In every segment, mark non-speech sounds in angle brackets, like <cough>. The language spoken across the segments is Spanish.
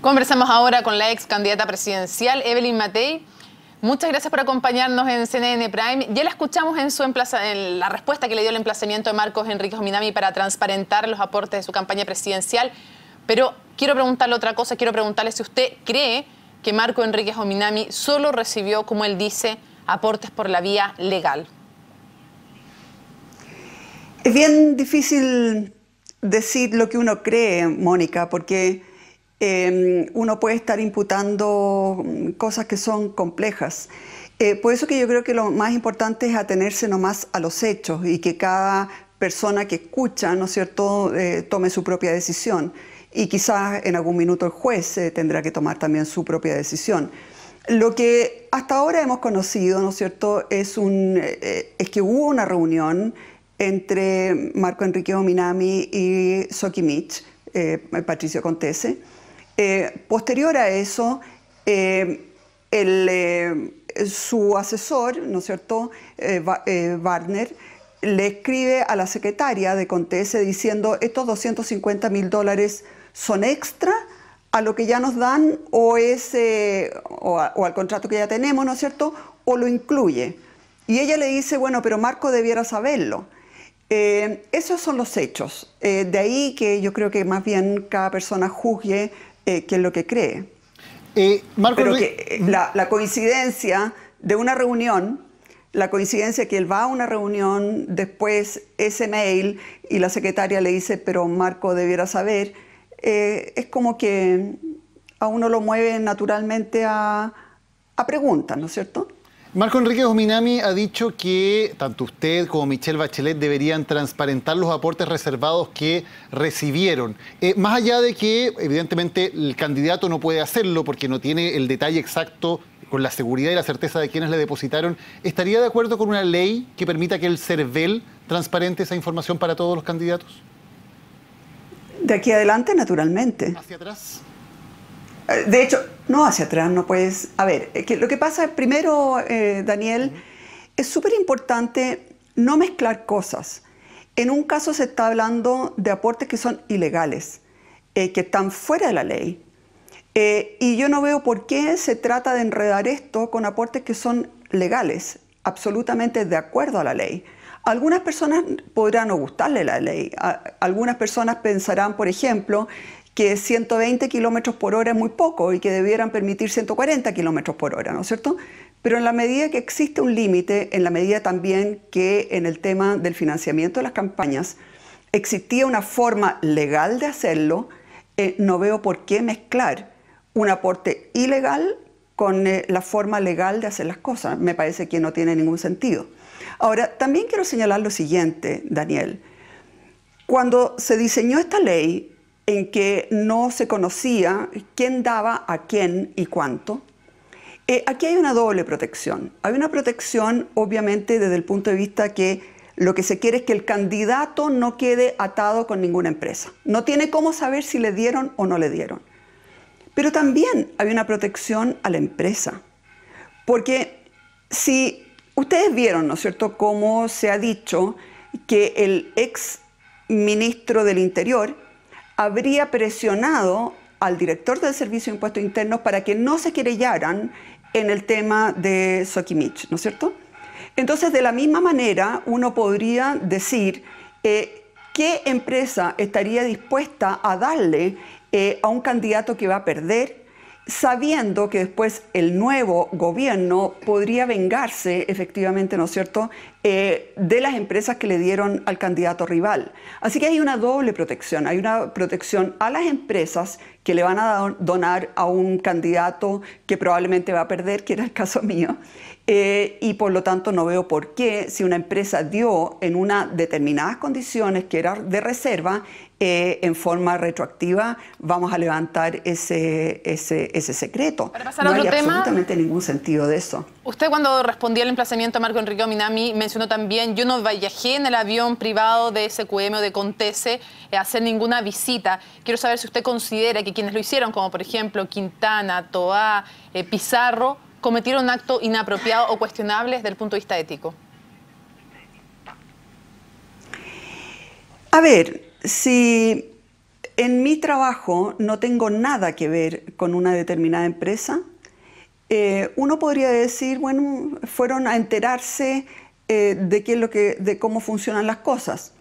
Conversamos ahora con la ex candidata presidencial Evelyn Matei. Muchas gracias por acompañarnos en CNN Prime. Ya la escuchamos en, su en la respuesta que le dio el emplazamiento de Marcos Enrique Ominami para transparentar los aportes de su campaña presidencial. Pero quiero preguntarle otra cosa, quiero preguntarle si usted cree que Marco Enrique Ominami solo recibió, como él dice, aportes por la vía legal. Es bien difícil decir lo que uno cree, Mónica, porque em, uno puede estar imputando cosas que son complejas. Eh, por eso que yo creo que lo más importante es atenerse nomás a los hechos y que cada persona que escucha, ¿no es cierto?, eh, tome su propia decisión. Y quizás en algún minuto el juez eh, tendrá que tomar también su propia decisión. Lo que hasta ahora hemos conocido, ¿no es cierto?, es, un, es que hubo una reunión entre Marco Enrique Ominami y soki Mitch, eh, Patricio Contese. Eh, posterior a eso, eh, su asesor, ¿no es cierto?, Warner, le escribe a la secretaria de Contese diciendo, estos 250 mil dólares son extra a lo que ya nos dan o, o al contrato que ya tenemos, ¿no es cierto?, o lo incluye. Y ella le dice, bueno, pero Marco debiera saberlo. Eh, esos son los hechos. Eh, de ahí que yo creo que más bien cada persona juzgue eh, qué es lo que cree. Marco que la, coincidencia de una reunión, la coincidencia que él va a una reunión, después ese mail y la secretaria le dice, pero Marco debiera saber, es como que a uno lo mueve naturalmente a preguntas, ¿no es cierto? Marco Enrique Minami ha dicho que tanto usted como Michelle Bachelet deberían transparentar los aportes reservados que recibieron. Eh, más allá de que, evidentemente, el candidato no puede hacerlo porque no tiene el detalle exacto con la seguridad y la certeza de quienes le depositaron, ¿estaría de acuerdo con una ley que permita que el CERVEL transparente esa información para todos los candidatos? De aquí adelante, naturalmente. ¿Hacia atrás? Eh, de hecho, no, hacia atrás no puedes... A ver, eh, lo que pasa primero, eh, Daniel, es súper importante no mezclar cosas. En un caso se está hablando de aportes que son ilegales, que están fuera de la ley. y yo no veo por qué se trata de enredar esto con aportes que son legales, absolutamente de acuerdo a la ley. Algunas personas podrán no gustarle la ley, algunas personas pensarán, por ejemplo, que 120 kilómetros por hora es muy poco y que debieran permitir 140 kilómetros por hora, ¿no es cierto? Pero en la medida que existe un límite, en la medida también que en el tema del financiamiento de las campañas existía una forma legal de hacerlo, eh, no veo por qué mezclar un aporte ilegal con eh, la forma legal de hacer las cosas. Me parece que no tiene ningún sentido. Ahora, también quiero señalar lo siguiente, Daniel. Cuando se diseñó esta ley, en que no se conocía quién daba a quién y cuánto. Eh, aquí hay una doble protección. Hay una protección, obviamente, desde el punto de vista que lo que se quiere es que el candidato no quede atado con ninguna empresa. No tiene cómo saber si le dieron o no le dieron. Pero también hay una protección a la empresa. Porque si ustedes vieron, ¿no es cierto?, cómo se ha dicho que el ex ministro del Interior habría presionado al director del Servicio de Impuestos Internos para que no se querellaran en el tema de Sokimich, ¿no es cierto? Entonces, de la misma manera, uno podría decir eh, qué empresa estaría dispuesta a darle eh, a un candidato que va a perder sabiendo que después el nuevo gobierno podría vengarse, efectivamente, ¿no es cierto?, eh, de las empresas que le dieron al candidato rival. Así que hay una doble protección. Hay una protección a las empresas que le van a donar a un candidato que probablemente va a perder, que era el caso <laughs> mío, eh, y por lo tanto no veo por qué si una empresa dio en unas determinadas condiciones que era de reserva, eh, en forma retroactiva vamos a levantar ese, ese, secreto. no hay absolutamente ningún sentido de eso. Usted cuando respondió al emplazamiento a Marco Enrique Minami mencionó también, yo no viajé en el avión privado de SQM o de Contese eh, a hacer ninguna visita. Quiero saber si usted considera que quienes lo hicieron, como por ejemplo Quintana, Toa, Pizarro, cometieron un acto inapropiado o cuestionable desde el punto de vista ético? A ver, si en mi trabajo no tengo nada que ver con una determinada empresa, eh, uno podría decir, bueno, fueron a enterarse eh, de, lo que, de cómo funcionan las cosas.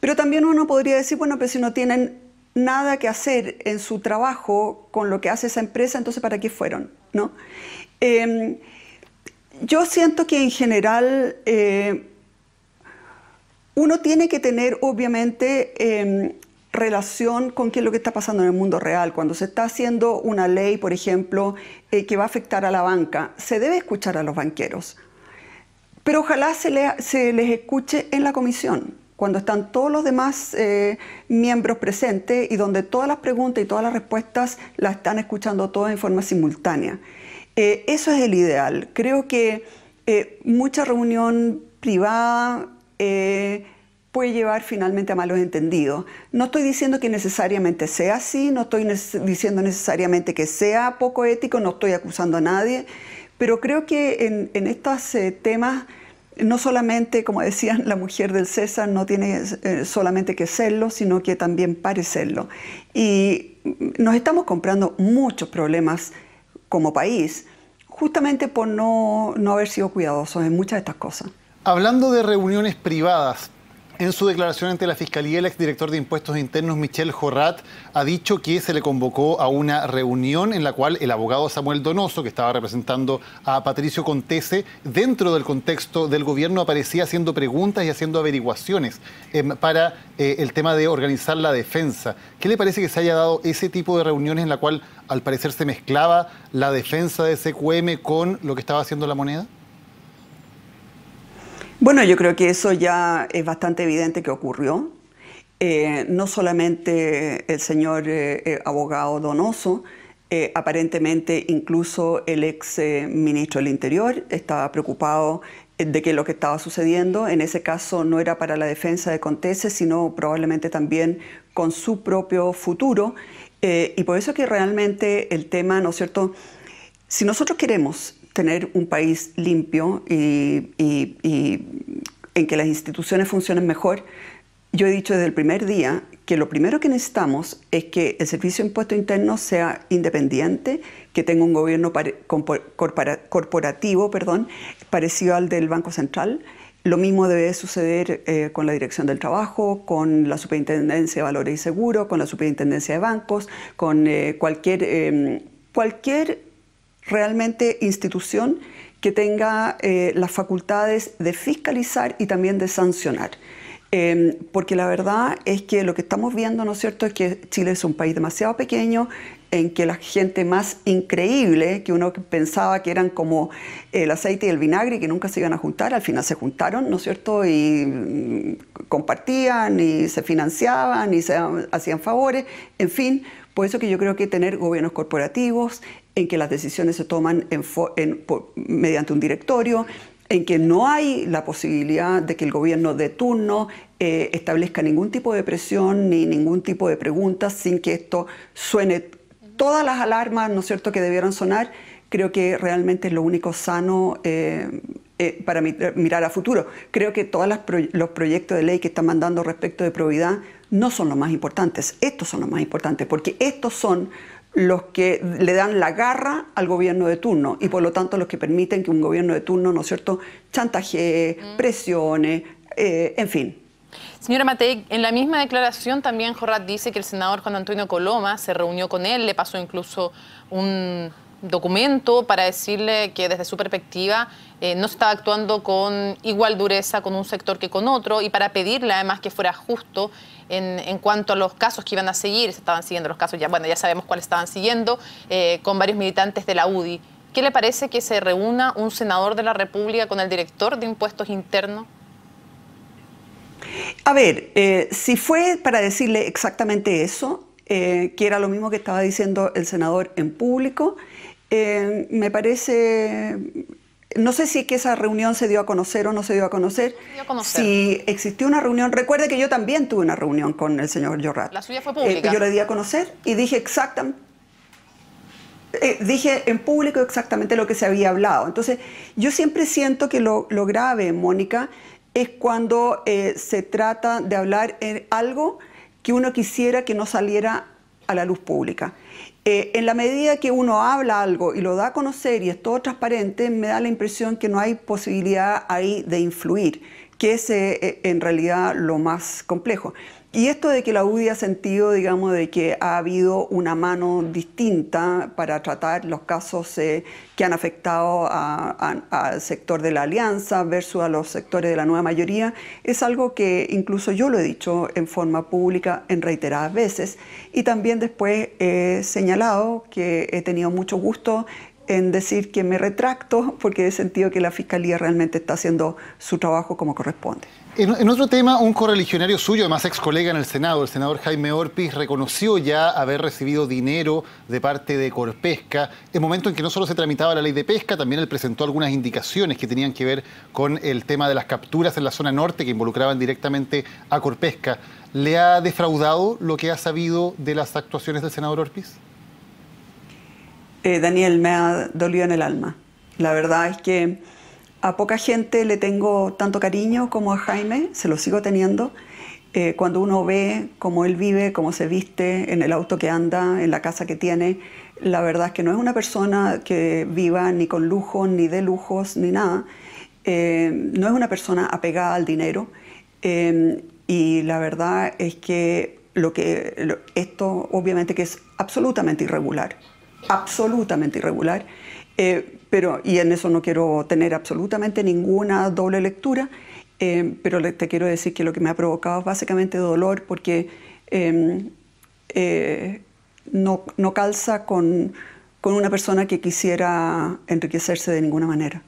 Pero también uno podría decir, bueno, pero si no tienen nada que hacer en su trabajo con lo que hace esa empresa, entonces ¿para qué fueron? ¿No? Em, yo siento que en general eh, uno tiene que tener obviamente em, relación con qué es lo que está pasando en el mundo real. Cuando se está haciendo una ley, por ejemplo, eh, que va a afectar a la banca, se debe escuchar a los banqueros. Pero ojalá se, les escuche en la comisión, cuando están todos los demás eh, miembros presentes y donde todas las preguntas y todas las respuestas las están escuchando todas en forma simultánea. Eh, eso es el ideal. Creo que eh, mucha reunión privada eh, puede llevar finalmente a malos entendidos. No estoy diciendo que necesariamente sea así, no estoy diciendo necesariamente que sea poco ético, no estoy acusando a nadie, pero creo que en, estos temas no solamente, como decía la mujer del César no tiene solamente que serlo, sino que también parecerlo. Y nos estamos comprando muchos problemas como país, justamente por no, haber sido cuidadosos en muchas de estas cosas. Hablando de reuniones privadas, en su declaración ante la Fiscalía, el exdirector de Impuestos Internos, Michel Jorrat, ha dicho que se le convocó a una reunión en la cual el abogado Samuel Donoso, que estaba representando a Patricio Contese, dentro del contexto del gobierno aparecía haciendo preguntas y haciendo averiguaciones eh, para eh, el tema de organizar la defensa. ¿Qué le parece que se haya dado ese tipo de reuniones en la cual al parecer se mezclaba la defensa de SQM con lo que estaba haciendo la moneda? Bueno, yo creo que eso ya es bastante evidente que ocurrió. Eh, no solamente el señor eh, eh, abogado Donoso, aparentemente incluso el ex ministro del Interior estaba preocupado de que lo que estaba sucediendo en ese caso no era para la defensa de Contese, sino probablemente también con su propio futuro. y por eso que realmente el tema, ¿no es cierto? Si nosotros queremos tener un país limpio y, en que las instituciones funcionen mejor, yo he dicho desde el primer día que lo primero que necesitamos es que el Servicio de Impuesto Interno sea independiente, que tenga un gobierno corporativo perdón, parecido al del Banco Central. Lo mismo debe suceder eh, con la Dirección del Trabajo, con la Superintendencia de Valores y Seguros, con la Superintendencia de Bancos, con eh, cualquier, em, cualquier realmente institución que tenga eh, las facultades de fiscalizar y también de sancionar. Em, porque la verdad es que lo que estamos viendo, ¿no es cierto?, es que Chile es un país demasiado pequeño, en que la gente más increíble, que uno pensaba que eran como el aceite y el vinagre, que nunca se iban a juntar, al final se juntaron, ¿no es cierto? Y mm, compartían y se financiaban y se hacían favores, en fin, por eso que yo creo que tener gobiernos corporativos, en que las decisiones se toman mediante un directorio, en que no hay la posibilidad de que el gobierno de turno eh, establezca ningún tipo de presión ni ningún tipo de preguntas sin que esto suene todas las alarmas, ¿no es cierto?, que debieron sonar, creo que realmente es lo único sano eh, eh, para mirar a futuro. Creo que todos los proyectos de ley que están mandando respecto de probidad no son los más importantes, estos son los más importantes, porque estos son los que le dan la garra al gobierno de turno y por lo tanto los que permiten que un gobierno de turno, ¿no es cierto?, chantaje presione, eh, en fin. Señora Matei, en la misma declaración también Jorrat dice que el senador Juan Antonio Coloma se reunió con él, le pasó incluso un, documento para decirle que desde su perspectiva eh, no se estaba actuando con igual dureza con un sector que con otro y para pedirle además que fuera justo en, cuanto a los casos que iban a seguir, se estaban siguiendo los casos, ya, bueno, ya sabemos cuáles estaban siguiendo, eh, con varios militantes de la UDI. ¿Qué le parece que se reúna un senador de la República con el director de impuestos internos? A ver, eh, si fue para decirle exactamente eso, que era lo mismo que estaba diciendo el senador en público, eh, me parece, no sé si que esa reunión se dio a conocer o no se dio a conocer. Si existió una reunión, recuerde que yo también tuve una reunión con el señor Llorat, La suya fue pública. Eh, yo le di a conocer y dije exactamente eh, dije en público exactamente lo que se había hablado. Entonces, yo siempre siento que lo, grave, Mónica, es cuando se trata de hablar en algo que uno quisiera que no saliera a la luz pública. Eh, en la medida que uno habla algo y lo da a conocer y es todo transparente, me da la impresión que no hay posibilidad ahí de influir que es eh, eh, en realidad lo más complejo. Y esto de que la UDI ha sentido, digamos, de que ha habido una mano distinta para tratar los casos eh, que han afectado al sector de la alianza versus a los sectores de la nueva mayoría, es algo que incluso yo lo he dicho en forma pública en reiteradas veces y también después he señalado que he tenido mucho gusto en decir que me retracto porque he sentido que la Fiscalía realmente está haciendo su trabajo como corresponde. En, otro tema, un correligionario suyo, además ex colega en el Senado, el senador Jaime Orpiz, reconoció ya haber recibido dinero de parte de Corpesca, en momento en que no solo se tramitaba la ley de pesca, también él presentó algunas indicaciones que tenían que ver con el tema de las capturas en la zona norte que involucraban directamente a Corpesca. ¿Le ha defraudado lo que ha sabido de las actuaciones del senador Orpiz? Eh, Daniel, me ha dolido en el alma. La verdad es que a poca gente le tengo tanto cariño como a Jaime, se lo sigo teniendo. Eh, cuando uno ve cómo él vive, cómo se viste, en el auto que anda, en la casa que tiene, la verdad es que no es una persona que viva ni con lujo, ni de lujos, ni nada. Eh, no es una persona apegada al dinero. y la verdad es que, que esto obviamente que es absolutamente irregular absolutamente irregular, eh, pero, y en eso no quiero tener absolutamente ninguna doble lectura, eh, pero te quiero decir que lo que me ha provocado es básicamente dolor porque em, eh, no, no, calza con, una persona que quisiera enriquecerse de ninguna manera.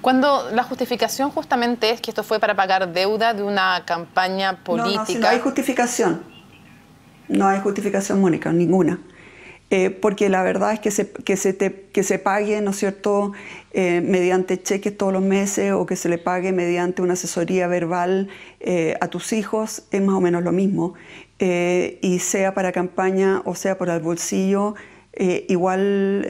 Cuando la justificación justamente es que esto fue para pagar deuda de una campaña política. No, no, no hay justificación. No hay justificación, Mónica, ninguna. Eh, porque la verdad es que se, que se, te, pague, ¿no es cierto?, eh, mediante cheques todos los meses o que se le pague mediante una asesoría verbal eh, a tus hijos, es más o menos lo mismo. y sea para campaña o sea por el bolsillo, igual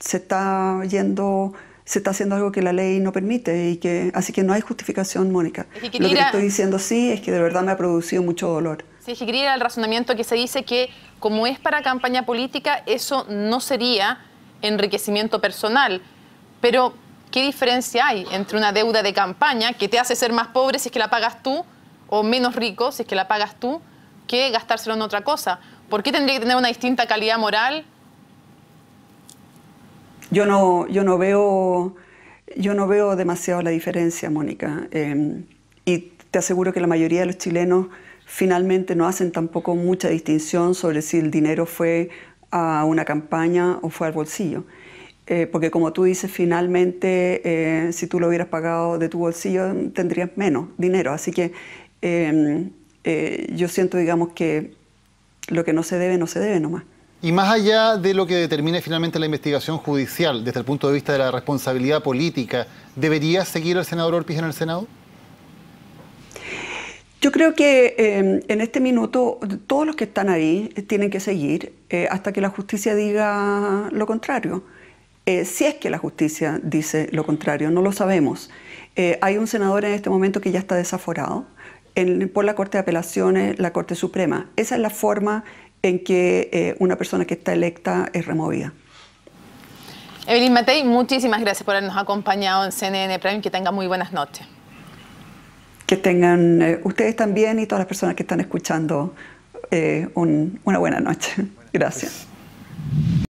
se está yendo se está haciendo algo que la ley no permite y que así que no hay justificación, Mónica. Lo que estoy diciendo sí es que de verdad me ha producido mucho dolor. Sí, si quería razonamiento que se dice que como es para campaña política, eso no sería enriquecimiento personal. Pero, ¿qué diferencia hay entre una deuda de campaña que te hace ser más pobre si es que la pagas tú, o menos rico si es que la pagas tú, que gastárselo en otra cosa? ¿Por qué tendría que tener una distinta calidad moral? Yo no, yo no, veo, yo no veo demasiado la diferencia, Mónica. Em, y te aseguro que la mayoría de los chilenos Finalmente no hacen tampoco mucha distinción sobre si el dinero fue a una campaña o fue al bolsillo. Eh, porque como tú dices, finalmente eh, si tú lo hubieras pagado de tu bolsillo tendrías menos dinero. Así que em, eh, yo siento, digamos, que lo que no se debe, no se debe nomás. Y más allá de lo que determine finalmente la investigación judicial, desde el punto de vista de la responsabilidad política, ¿debería seguir el senador Orpiz en el Senado? Yo creo que em, en este minuto todos los que están ahí eh, tienen que seguir eh, hasta que la justicia diga lo contrario. Eh, si es que la justicia dice lo contrario, no lo sabemos. hay un senador en este momento que ya está desaforado por la Corte de Apelaciones, la Corte Suprema. Esa es la forma en que una persona que está electa es removida. Evelyn Matei, muchísimas gracias por habernos acompañado en CNN Prime. Que tenga muy buenas noches que tengan eh, ustedes también y todas las personas que están escuchando eh, una buena noche. <laughs> Gracias. Pues,